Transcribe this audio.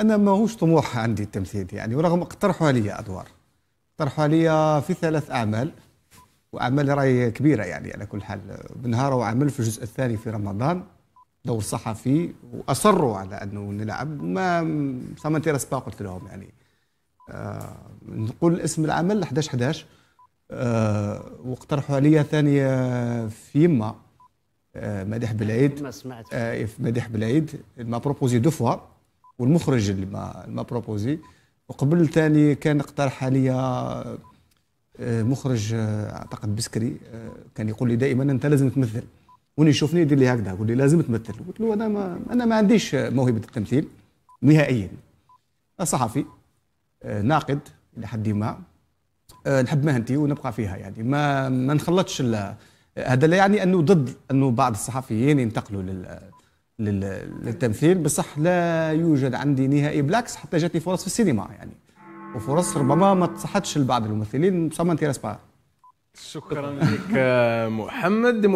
انا ماهوش طموح عندي التمثيل يعني ورغم اقترحوا لي ادوار اقترحوا لي في ثلاث اعمال واعمال راهي كبيره يعني على كل حال بنهار وعمل في الجزء الثاني في رمضان دور صحفي واصروا على انه نلعب ما ما با قلت لهم يعني آه نقول اسم العمل 11 11 آه واقترحوا عليا ثاني آه، في يما آه مديح بالعيد ما سمعت آه مديح بالعيد ما بروبوزي دو فوا والمخرج اللي ما, ما بروبوزي وقبل تاني كان اقترح عليا آه، آه، مخرج آه، اعتقد بسكري كان يقول لي دائما انت لازم تمثل وين يشوفني يدير لي هكذا يقول لي لازم تمثل قلت له انا ما انا ما عنديش موهبه التمثيل نهائيا صحفي ناقد الى حد ما نحب مهنتي ونبقى فيها يعني ما ما نخلطش هذا لا يعني انه ضد انه بعض الصحفيين ينتقلوا لل للتمثيل بصح لا يوجد عندي نهائي بالعكس حتى جاتني فرص في السينما يعني وفرص ربما ما تصحتش لبعض الممثلين سما راس با شكرا لك آه، محمد